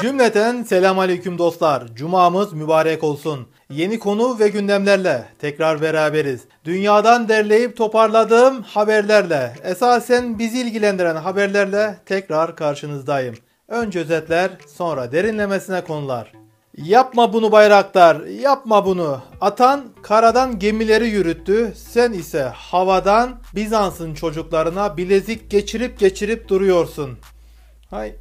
Cümleten selam aleyküm dostlar. Cumamız mübarek olsun. Yeni konu ve gündemlerle tekrar beraberiz. Dünyadan derleyip toparladığım haberlerle, esasen bizi ilgilendiren haberlerle tekrar karşınızdayım. Önce özetler, sonra derinlemesine konular. Yapma bunu bayraktar, yapma bunu. Atan karadan gemileri yürüttü, sen ise havadan Bizans'ın çocuklarına bilezik geçirip geçirip duruyorsun. Hay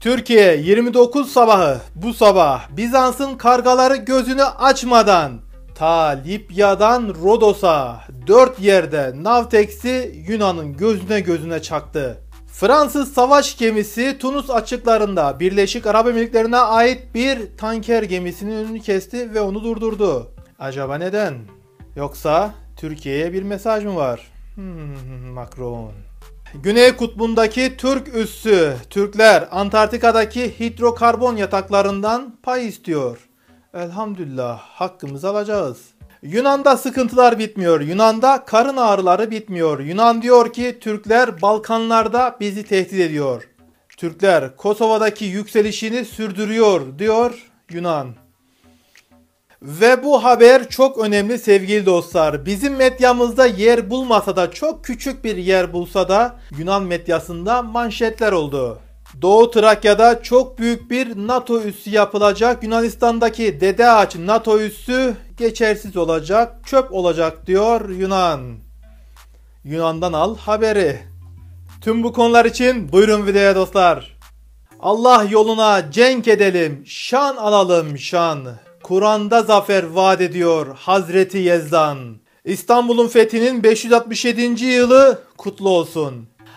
Türkiye 29 sabahı bu sabah Bizans'ın kargaları gözünü açmadan ta Libya'dan Rodos'a dört yerde Navtex'i Yunan'ın gözüne gözüne çaktı. Fransız savaş gemisi Tunus açıklarında Birleşik Arap Emirlikleri'ne ait bir tanker gemisinin önünü kesti ve onu durdurdu. Acaba neden? Yoksa Türkiye'ye bir mesaj mı var? Hmm, Macron. Güney kutbundaki Türk üssü Türkler Antarktika'daki hidrokarbon yataklarından pay istiyor. Elhamdülillah hakkımızı alacağız. Yunan'da sıkıntılar bitmiyor. Yunan'da karın ağrıları bitmiyor. Yunan diyor ki Türkler Balkanlarda bizi tehdit ediyor. Türkler Kosova'daki yükselişini sürdürüyor diyor Yunan. Ve bu haber çok önemli sevgili dostlar. Bizim medyamızda yer bulmasa da çok küçük bir yer bulsa da Yunan medyasında manşetler oldu. Doğu Trakya'da çok büyük bir NATO üssü yapılacak. Yunanistan'daki Dede Ağaç NATO üssü geçersiz olacak, çöp olacak diyor Yunan. Yunan'dan al haberi. Tüm bu konular için buyurun videoya dostlar. Allah yoluna cenk edelim, şan alalım şan. Kur'an'da zafer vaat ediyor Hazreti Yezdan. İstanbul'un fethinin 567. yılı kutlu olsun.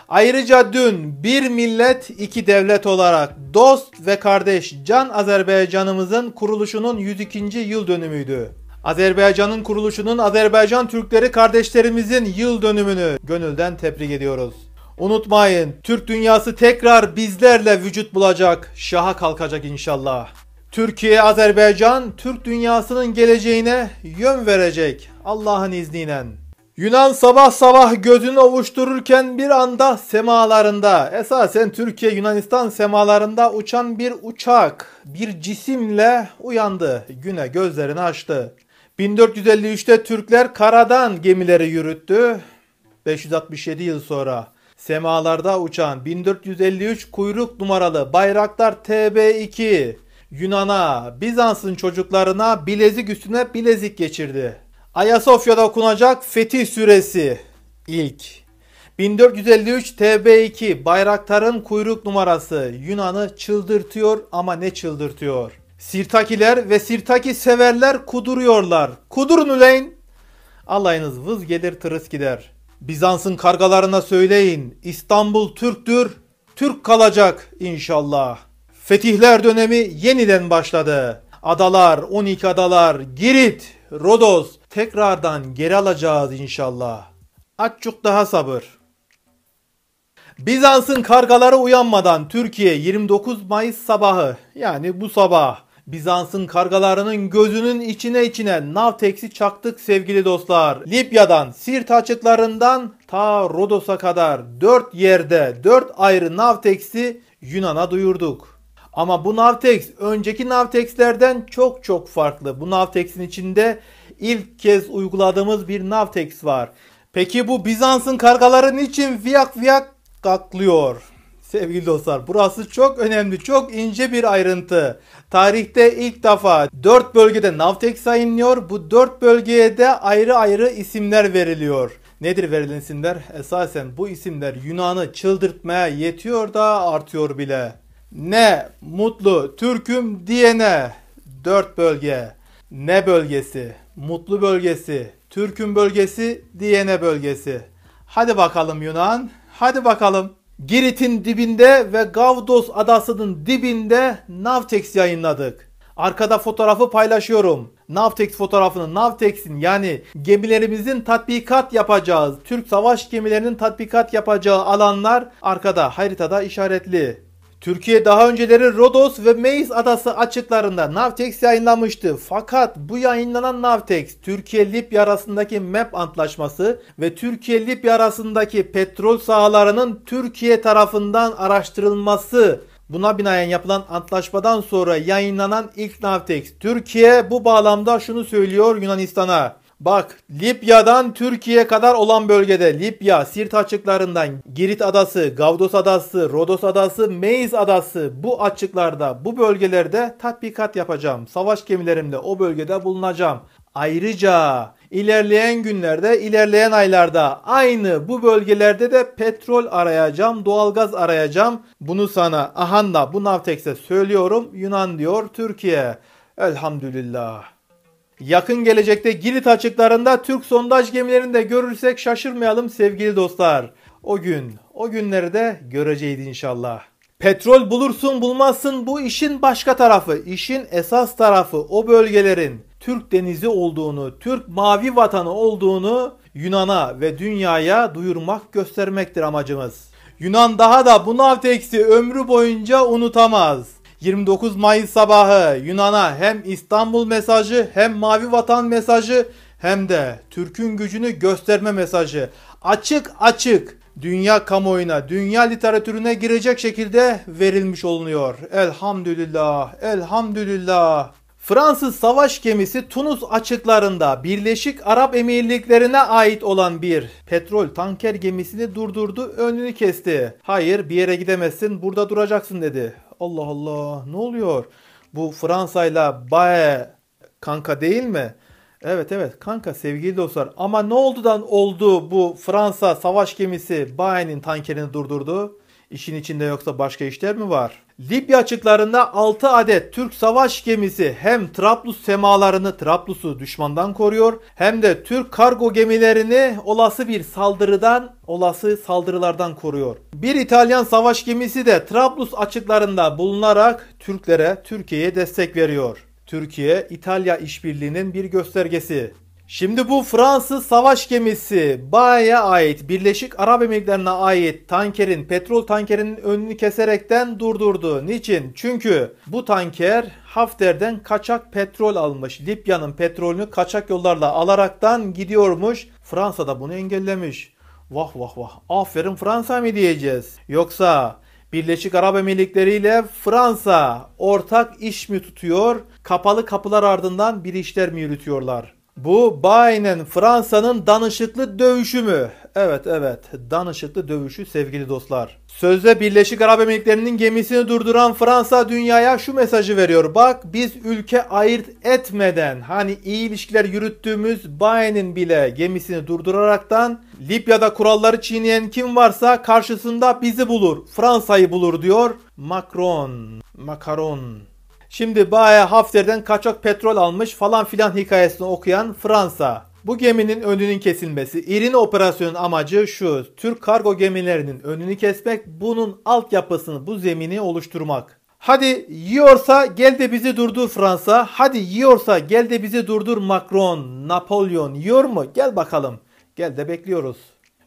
Ayrıca dün bir millet iki devlet olarak dost ve kardeş Can Azerbaycan'ımızın kuruluşunun 102. yıl dönümüydü. Azerbaycan'ın kuruluşunun Azerbaycan Türkleri kardeşlerimizin yıl dönümünü gönülden tebrik ediyoruz. Unutmayın Türk dünyası tekrar bizlerle vücut bulacak, şaha kalkacak inşallah. Türkiye, Azerbaycan, Türk dünyasının geleceğine yön verecek Allah'ın izniyle. Yunan sabah sabah gözünü ovuştururken bir anda semalarında, esasen Türkiye-Yunanistan semalarında uçan bir uçak, bir cisimle uyandı, güne gözlerini açtı. 1453'te Türkler karadan gemileri yürüttü. 567 yıl sonra semalarda uçan 1453 kuyruk numaralı bayraklar TB2 Yunan'a, Bizans'ın çocuklarına bilezik üstüne bilezik geçirdi. Ayasofya'da okunacak Fetih Suresi ilk. 1453 TB2 Bayraktar'ın kuyruk numarası Yunan'ı çıldırtıyor ama ne çıldırtıyor. Sirtakiler ve Sirtaki severler kuduruyorlar. Kudurun üleyin. Alayınız vız gelir tırıs gider. Bizans'ın kargalarına söyleyin İstanbul Türk'tür, Türk kalacak inşallah.'' Fetihler dönemi yeniden başladı. Adalar, 12 adalar, Girit, Rodos tekrardan geri alacağız inşallah. Aççuk daha sabır. Bizans'ın kargaları uyanmadan Türkiye 29 Mayıs sabahı yani bu sabah Bizans'ın kargalarının gözünün içine içine Navtex'i çaktık sevgili dostlar. Libya'dan, Sirt açıklarından ta Rodos'a kadar 4 yerde 4 ayrı Navtex'i Yunan'a duyurduk. Ama bu Navtex önceki Navtex'lerden çok çok farklı. Bu Navtex'in içinde ilk kez uyguladığımız bir Navtex var. Peki bu Bizans'ın kargaları niçin fiyak fiyak kaklıyor? Sevgili dostlar burası çok önemli, çok ince bir ayrıntı. Tarihte ilk defa 4 bölgede Navtex yayınlıyor. Bu 4 bölgeye de ayrı ayrı isimler veriliyor. Nedir verilen isimler? Esasen bu isimler Yunan'ı çıldırtmaya yetiyor da artıyor bile. Ne mutlu Türk'üm diyene. Dört bölge. Ne bölgesi? Mutlu bölgesi. Türküm bölgesi, diyene bölgesi. Hadi bakalım Yunan. Hadi bakalım. Girit'in dibinde ve Gavdos adasının dibinde Navtex yayınladık. Arkada fotoğrafı paylaşıyorum. Navtex fotoğrafını Navtex'in yani gemilerimizin tatbikat yapacağız. Türk savaş gemilerinin tatbikat yapacağı alanlar arkada haritada işaretli. Türkiye daha önceleri Rodos ve Meis adası açıklarında Navtex yayınlamıştı. Fakat bu yayınlanan Navtex, Türkiye-Libya arasındaki MAP antlaşması ve Türkiye-Libya arasındaki petrol sahalarının Türkiye tarafından araştırılması Buna binaen yapılan antlaşmadan sonra yayınlanan ilk Navtex. Türkiye bu bağlamda şunu söylüyor Yunanistan'a. Bak Libya'dan Türkiye kadar olan bölgede Libya, Sirt açıklarından Girit Adası, Gavdos Adası, Rodos Adası, Meiz Adası bu açıklarda bu bölgelerde tatbikat yapacağım. Savaş gemilerimle o bölgede bulunacağım. Ayrıca ilerleyen günlerde, ilerleyen aylarda aynı bu bölgelerde de petrol arayacağım, doğalgaz arayacağım. Bunu sana Ahanda, bu Navtex'e söylüyorum. Yunan diyor Türkiye. Elhamdülillah. Yakın gelecekte Girit açıklarında Türk sondaj gemilerini de görürsek şaşırmayalım sevgili dostlar. O gün, o günleri de göreceğiz inşallah. Petrol bulursun bulmazsın bu işin başka tarafı, işin esas tarafı o bölgelerin Türk denizi olduğunu, Türk mavi vatanı olduğunu Yunan'a ve dünyaya duyurmak göstermektir amacımız. Yunan daha da bu Navtex'i ömrü boyunca unutamaz. 29 Mayıs sabahı Yunan'a hem İstanbul mesajı hem Mavi Vatan mesajı hem de Türk'ün gücünü gösterme mesajı açık açık dünya kamuoyuna, dünya literatürüne girecek şekilde verilmiş olunuyor. Elhamdülillah, elhamdülillah. Fransız savaş gemisi Tunus açıklarında Birleşik Arap Emirlikleri'ne ait olan bir petrol tanker gemisini durdurdu, önünü kesti. Hayır, bir yere gidemezsin, burada duracaksın dedi. Allah Allah, ne oluyor? Bu Fransa'yla bae kanka değil mi? Evet evet kanka sevgili dostlar ama ne oldudan oldu bu Fransa savaş gemisi Baye'nin tankerini durdurdu? İşin içinde yoksa başka işler mi var? Libya açıklarında 6 adet Türk savaş gemisi hem Trablus semalarını Trablus'u düşmandan koruyor hem de Türk kargo gemilerini olası bir saldırıdan olası saldırılardan koruyor. Bir İtalyan savaş gemisi de Trablus açıklarında bulunarak Türklere Türkiye'ye destek veriyor. Türkiye İtalya işbirliğinin bir göstergesi. Şimdi bu Fransız savaş gemisi Ba'ya ait Birleşik Arap Emirlikleri'ne ait tankerin petrol tankerinin önünü keserekten durdurdu. Niçin? Çünkü bu tanker Hafter'den kaçak petrol almış. Libya'nın petrolünü kaçak yollarla alaraktan gidiyormuş. Fransa da bunu engellemiş. Vah vah vah. Aferin Fransa mı diyeceğiz? Yoksa Birleşik Arap Emirlikleri ile Fransa ortak iş mi tutuyor? Kapalı kapılar ardından bir işler mi yürütüyorlar? Bu Baynen Fransa'nın danışıklı dövüşü mü? Evet evet danışıklı dövüşü sevgili dostlar. Sözde Birleşik Arap Emirlikleri'nin gemisini durduran Fransa dünyaya şu mesajı veriyor. Bak biz ülke ayırt etmeden hani iyi ilişkiler yürüttüğümüz Bayern'in bile gemisini durduraraktan Libya'da kuralları çiğneyen kim varsa karşısında bizi bulur. Fransa'yı bulur diyor Macron. Macron. Şimdi Bae Hafter'den kaçak petrol almış falan filan hikayesini okuyan Fransa. Bu geminin önünün kesilmesi. İrin operasyonun amacı şu. Türk kargo gemilerinin önünü kesmek, bunun altyapısını, bu zemini oluşturmak. Hadi yiyorsa gel de bizi durdur Fransa. Hadi yiyorsa gel de bizi durdur Macron, Napolyon. Yiyor mu? Gel bakalım. Gel de bekliyoruz.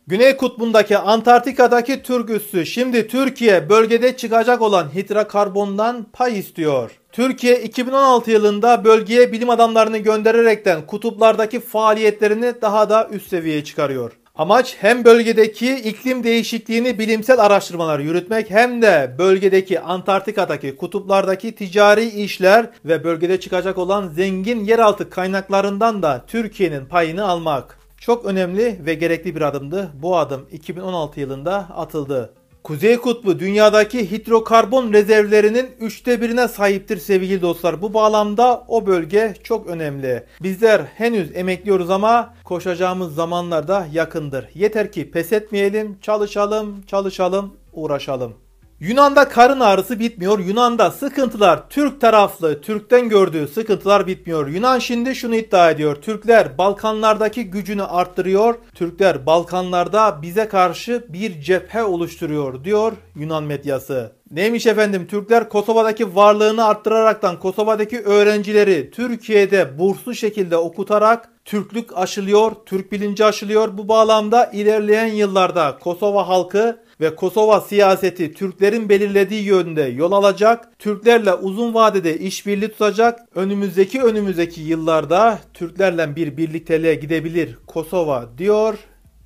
Güney kutbundaki Antarktika'daki Türk üssü şimdi Türkiye bölgede çıkacak olan hidrokarbondan pay istiyor. Türkiye 2016 yılında bölgeye bilim adamlarını göndererekten kutuplardaki faaliyetlerini daha da üst seviyeye çıkarıyor. Amaç hem bölgedeki iklim değişikliğini bilimsel araştırmalar yürütmek hem de bölgedeki Antarktika'daki kutuplardaki ticari işler ve bölgede çıkacak olan zengin yeraltı kaynaklarından da Türkiye'nin payını almak. Çok önemli ve gerekli bir adımdı. Bu adım 2016 yılında atıldı. Kuzey Kutbu dünyadaki hidrokarbon rezervlerinin üçte birine sahiptir sevgili dostlar. Bu bağlamda o bölge çok önemli. Bizler henüz emekliyoruz ama koşacağımız zamanlar da yakındır. Yeter ki pes etmeyelim, çalışalım, çalışalım, uğraşalım. Yunan'da karın ağrısı bitmiyor. Yunan'da sıkıntılar Türk taraflı, Türk'ten gördüğü sıkıntılar bitmiyor. Yunan şimdi şunu iddia ediyor. Türkler Balkanlardaki gücünü arttırıyor. Türkler Balkanlarda bize karşı bir cephe oluşturuyor diyor Yunan medyası. Neymiş efendim Türkler Kosova'daki varlığını arttıraraktan Kosova'daki öğrencileri Türkiye'de burslu şekilde okutarak Türklük aşılıyor, Türk bilinci aşılıyor. Bu bağlamda ilerleyen yıllarda Kosova halkı ve Kosova siyaseti Türklerin belirlediği yönde yol alacak, Türklerle uzun vadede işbirliği tutacak, önümüzdeki önümüzdeki yıllarda Türklerle bir birlikteliğe gidebilir Kosova diyor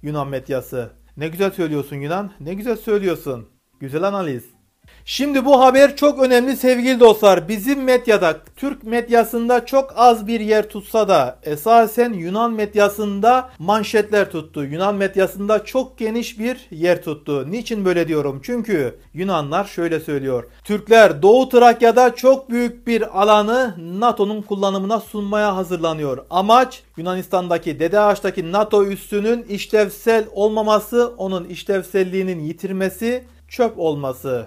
Yunan medyası. Ne güzel söylüyorsun Yunan, ne güzel söylüyorsun. Güzel analiz. Şimdi bu haber çok önemli sevgili dostlar. Bizim medyada, Türk medyasında çok az bir yer tutsa da esasen Yunan medyasında manşetler tuttu. Yunan medyasında çok geniş bir yer tuttu. Niçin böyle diyorum? Çünkü Yunanlar şöyle söylüyor. Türkler Doğu Trakya'da çok büyük bir alanı NATO'nun kullanımına sunmaya hazırlanıyor. Amaç Yunanistan'daki Dede Ağaç'taki NATO üssünün işlevsel olmaması, onun işlevselliğinin yitirmesi, çöp olması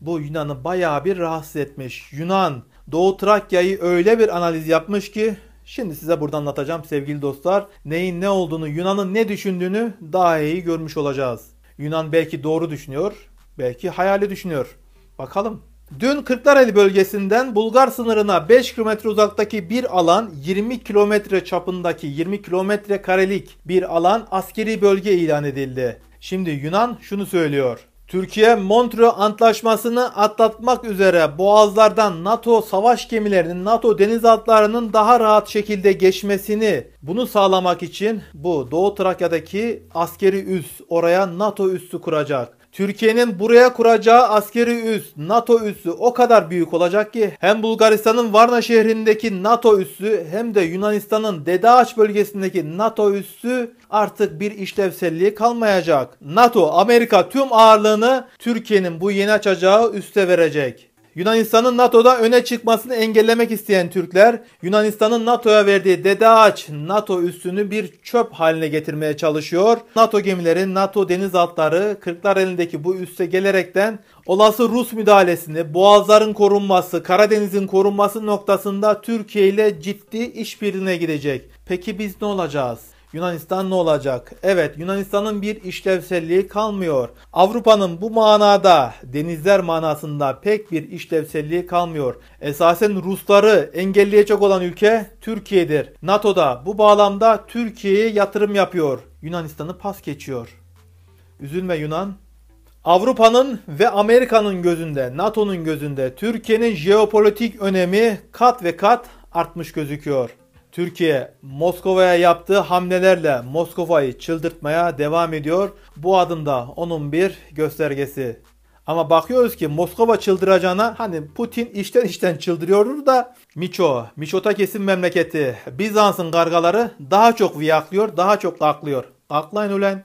bu Yunan'ı bayağı bir rahatsız etmiş. Yunan Doğu Trakya'yı öyle bir analiz yapmış ki Şimdi size burada anlatacağım sevgili dostlar. Neyin ne olduğunu, Yunan'ın ne düşündüğünü daha iyi görmüş olacağız. Yunan belki doğru düşünüyor, belki hayali düşünüyor. Bakalım. Dün Kırklareli bölgesinden Bulgar sınırına 5 kilometre uzaktaki bir alan 20 kilometre çapındaki 20 kilometre karelik bir alan askeri bölge ilan edildi. Şimdi Yunan şunu söylüyor. Türkiye Montreux Antlaşması'nı atlatmak üzere boğazlardan NATO savaş gemilerinin, NATO denizaltılarının daha rahat şekilde geçmesini bunu sağlamak için bu Doğu Trakya'daki askeri üs oraya NATO üssü kuracak. Türkiye'nin buraya kuracağı askeri üs, NATO üssü o kadar büyük olacak ki hem Bulgaristan'ın Varna şehrindeki NATO üssü hem de Yunanistan'ın Dedaağaç bölgesindeki NATO üssü artık bir işlevselliği kalmayacak. NATO, Amerika tüm ağırlığını Türkiye'nin bu yeni açacağı üste verecek. Yunanistan'ın NATO'da öne çıkmasını engellemek isteyen Türkler, Yunanistan'ın NATO'ya verdiği Dede Ağaç NATO üssünü bir çöp haline getirmeye çalışıyor. NATO gemileri, NATO denizaltıları Kırklar elindeki bu üste gelerekten olası Rus müdahalesini, boğazların korunması, Karadeniz'in korunması noktasında Türkiye ile ciddi işbirliğine gidecek. Peki biz ne olacağız? Yunanistan ne olacak? Evet Yunanistan'ın bir işlevselliği kalmıyor. Avrupa'nın bu manada denizler manasında pek bir işlevselliği kalmıyor. Esasen Rusları engelleyecek olan ülke Türkiye'dir. NATO'da bu bağlamda Türkiye'ye yatırım yapıyor. Yunanistan'ı pas geçiyor. Üzülme Yunan. Avrupa'nın ve Amerika'nın gözünde, NATO'nun gözünde Türkiye'nin jeopolitik önemi kat ve kat artmış gözüküyor. Türkiye Moskova'ya yaptığı hamlelerle Moskova'yı çıldırtmaya devam ediyor. Bu adım da onun bir göstergesi. Ama bakıyoruz ki Moskova çıldıracağına hani Putin işten işten çıldırıyordur da Miço, Miçotakis'in memleketi, Bizans'ın kargaları daha çok viyaklıyor, daha çok aklıyor. Aklayın ulen.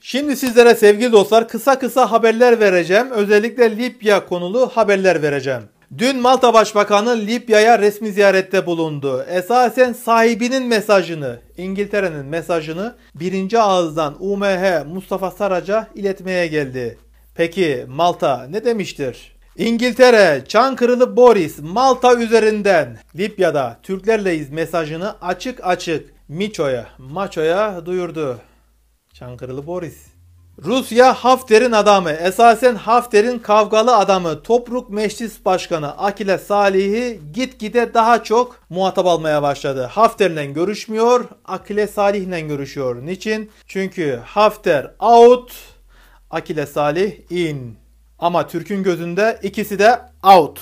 Şimdi sizlere sevgili dostlar kısa kısa haberler vereceğim. Özellikle Libya konulu haberler vereceğim. Dün Malta Başbakanı Libya'ya resmi ziyarette bulundu. Esasen sahibinin mesajını, İngiltere'nin mesajını birinci ağızdan UMH Mustafa Saraca iletmeye geldi. Peki Malta ne demiştir? İngiltere, Çankırılı Boris Malta üzerinden Libya'da Türklerleyiz mesajını açık açık Miço'ya, Maço'ya duyurdu. Çankırılı Boris. Rusya Hafter'in adamı, esasen Hafter'in kavgalı adamı, Tobruk Meclis Başkanı Akile Salih'i gitgide daha çok muhatap almaya başladı. Hafter'le görüşmüyor, Akile Salih'le görüşüyor. Niçin? Çünkü Hafter out, Akile Salih in. Ama Türk'ün gözünde ikisi de out.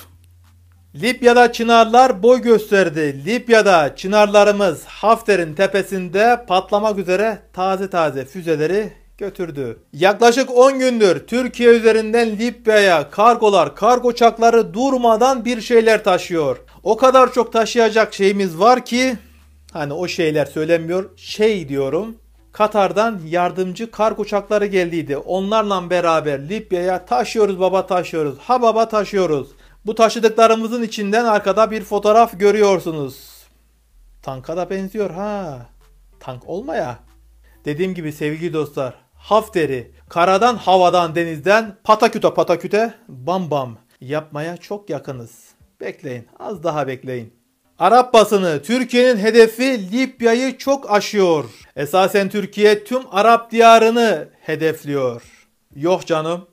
Libya'da çınarlar boy gösterdi. Libya'da çınarlarımız Hafter'in tepesinde patlamak üzere taze taze füzeleri götürdü. Yaklaşık 10 gündür Türkiye üzerinden Libya'ya kargolar, kargo uçakları durmadan bir şeyler taşıyor. O kadar çok taşıyacak şeyimiz var ki hani o şeyler söylenmiyor. Şey diyorum. Katar'dan yardımcı kargo uçakları geldiydi. Onlarla beraber Libya'ya taşıyoruz baba taşıyoruz. Ha baba taşıyoruz. Bu taşıdıklarımızın içinden arkada bir fotoğraf görüyorsunuz. Tanka da benziyor ha. Tank olmaya. Dediğim gibi sevgili dostlar Hafteri karadan havadan denizden pataküte pataküte bam bam yapmaya çok yakınız. Bekleyin az daha bekleyin. Arap basını Türkiye'nin hedefi Libya'yı çok aşıyor. Esasen Türkiye tüm Arap diyarını hedefliyor. Yok canım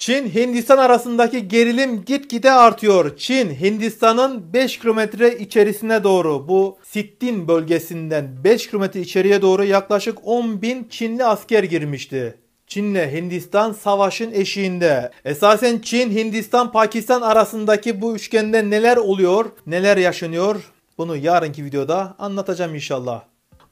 Çin Hindistan arasındaki gerilim gitgide artıyor. Çin Hindistan'ın 5 kilometre içerisine doğru bu Sittin bölgesinden 5 kilometre içeriye doğru yaklaşık 10 bin Çinli asker girmişti. Çin'le Hindistan savaşın eşiğinde. Esasen Çin, Hindistan, Pakistan arasındaki bu üçgende neler oluyor, neler yaşanıyor? Bunu yarınki videoda anlatacağım inşallah.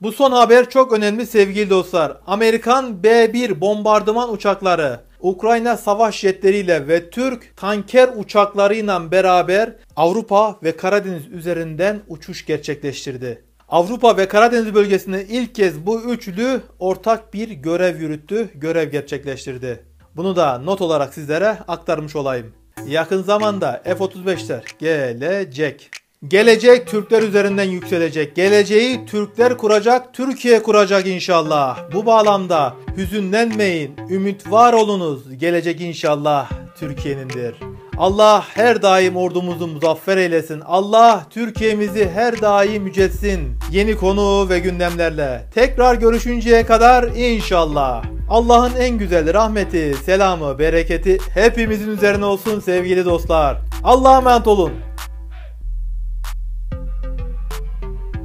Bu son haber çok önemli sevgili dostlar. Amerikan B-1 bombardıman uçakları Ukrayna savaş jetleriyle ve Türk tanker uçaklarıyla beraber Avrupa ve Karadeniz üzerinden uçuş gerçekleştirdi. Avrupa ve Karadeniz bölgesinde ilk kez bu üçlü ortak bir görev yürüttü, görev gerçekleştirdi. Bunu da not olarak sizlere aktarmış olayım. Yakın zamanda F-35'ler gelecek. Gelecek Türkler üzerinden yükselecek. Geleceği Türkler kuracak, Türkiye kuracak inşallah. Bu bağlamda hüzünlenmeyin, ümit var olunuz. Gelecek inşallah Türkiye'nindir. Allah her daim ordumuzu muzaffer eylesin. Allah Türkiye'mizi her daim yücelsin. Yeni konu ve gündemlerle tekrar görüşünceye kadar inşallah. Allah'ın en güzel rahmeti, selamı, bereketi hepimizin üzerine olsun sevgili dostlar. Allah'a emanet olun.